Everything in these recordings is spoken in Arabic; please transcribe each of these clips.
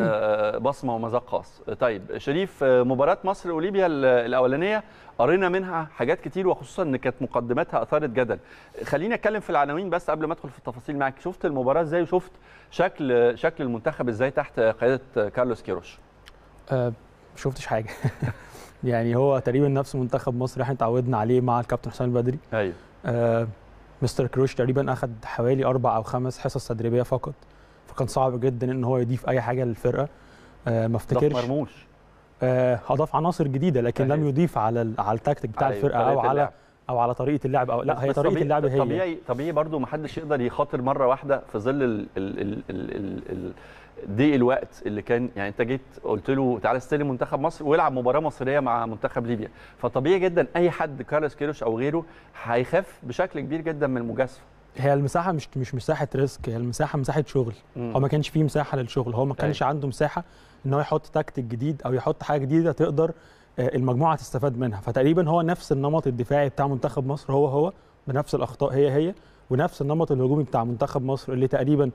آه، بصمه ومذاق خاص طيب شريف آه، مباراه مصر وليبيا الاولانيه قرينا منها حاجات كتير وخصوصا ان كانت مقدماتها اثارت جدل خليني اتكلم في العناوين بس قبل ما ادخل في التفاصيل معاك شفت المباراه ازاي وشفت شكل شكل المنتخب ازاي تحت قياده كارلوس كيروش آه، ما شفتش حاجه يعني هو تقريبا نفس منتخب مصر احنا اتعودنا عليه مع الكابتن حسام البدري ايوه أه مستر كروش تقريبا اخذ حوالي اربع او خمس حصص تدريبيه فقط كان صعب جدا ان هو يضيف اي حاجه للفرقه آه، ما افتكرش مرموش آه، اضاف عناصر جديده لكن لم يضيف على على التكتيك بتاع الفرقه او على او على طريقه اللعب او لا هي طريقه اللعب هي طبيعي طبيعي برده ما حدش يقدر يخاطر مره واحده في ظل ال ال ال ال ال دي الوقت اللي كان يعني انت جيت قلت له تعالى استلم منتخب مصر والعب مباراه مصريه مع منتخب ليبيا فطبيعي جدا اي حد كارلوس كيروش او غيره هيخاف بشكل كبير جدا من المجازفه هي المساحه مش مش مساحه ريسك هي المساحه مساحه شغل مم. هو ما كانش فيه مساحه للشغل هو ما أيوة. كانش أي. عنده مساحه ان هو يحط تكتيك جديد او يحط حاجه جديده تقدر آه، المجموعه تستفاد منها فتقريبا هو نفس النمط الدفاعي بتاع منتخب مصر هو هو بنفس الاخطاء هي هي ونفس النمط الهجومي بتاع منتخب مصر اللي تقريبا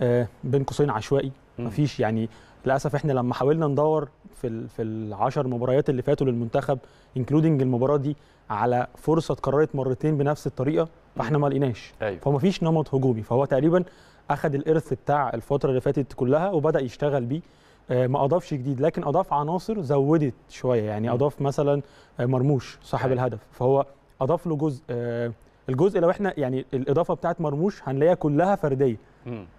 آه، بين قوسين عشوائي مفيش يعني للاسف احنا لما حاولنا ندور في ال في العشر مباريات اللي فاتوا للمنتخب انكلودنج المباراه دي على فرصه اتكررت مرتين بنفس الطريقه فاحنا ما لقيناش أيوة. فما فيش نمط هجومي فهو تقريبا اخذ الارث بتاع الفتره اللي فاتت كلها وبدا يشتغل بيه آه، ما اضافش جديد لكن اضاف عناصر زودت شويه يعني اضاف مثلا آه، مرموش صاحب أيوه. الهدف فهو اضاف له جزء آه، الجزء لو احنا يعني الاضافه بتاعت مرموش هنلاقيها كلها فرديه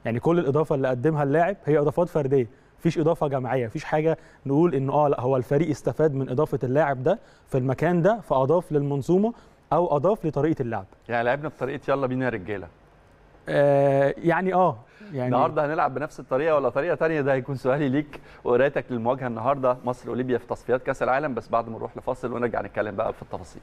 يعني كل الاضافه اللي قدمها اللاعب هي اضافات فرديه فيش اضافه جماعيه فيش حاجه نقول ان اه لا هو الفريق استفاد من اضافه اللاعب ده في المكان ده فاضاف للمنظومه او اضاف لطريقه اللعب يعني لعبنا بطريقه يلا بينا يا رجاله آه يعني اه يعني النهارده هنلعب بنفس الطريقه ولا طريقه ثانيه ده هيكون سؤالي ليك وقرايتك للمواجهه النهارده مصر اوليبيا في تصفيات كاس العالم بس بعد ما نروح لفاصل ونرجع نتكلم بقى في التفاصيل